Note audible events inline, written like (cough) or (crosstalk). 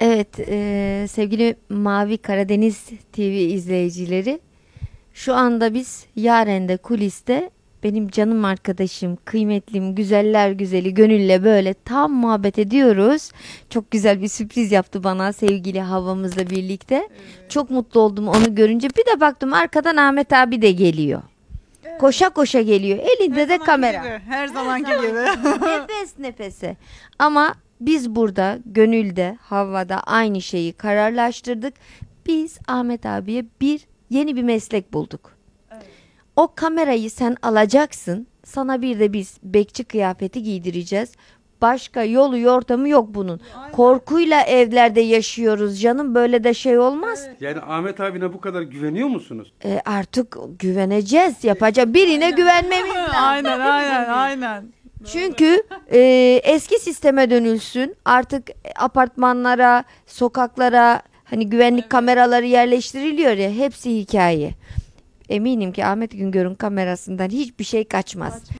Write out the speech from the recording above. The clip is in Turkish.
Evet e, sevgili Mavi Karadeniz TV izleyicileri şu anda biz Yaren'de kuliste benim canım arkadaşım, kıymetlim, güzeller güzeli gönülle böyle tam muhabbet ediyoruz. Çok güzel bir sürpriz yaptı bana sevgili havamızla birlikte. Evet. Çok mutlu oldum onu görünce. Bir de baktım arkadan Ahmet abi de geliyor. Koşa koşa geliyor. Elinde Her de kamera. Gibi. Her zamanki Her zaman gibi. (laughs) nefes nefese. Ama biz burada gönülde, havada aynı şeyi kararlaştırdık. Biz Ahmet abiye bir yeni bir meslek bulduk. Evet. O kamerayı sen alacaksın. Sana bir de biz bekçi kıyafeti giydireceğiz. Başka yolu yordamı yok bunun. Aynen. Korkuyla evlerde yaşıyoruz canım. Böyle de şey olmaz. Evet. Yani Ahmet abine bu kadar güveniyor musunuz? E artık güveneceğiz. Yapacak birine aynen. güvenmemiz (laughs) lazım. aynen aynen aynen. Çünkü e, eski sisteme dönülsün. Artık apartmanlara, sokaklara hani güvenlik evet. kameraları yerleştiriliyor ya hepsi hikaye. Eminim ki Ahmet Güngör'ün kamerasından hiçbir şey kaçmaz. Kaç.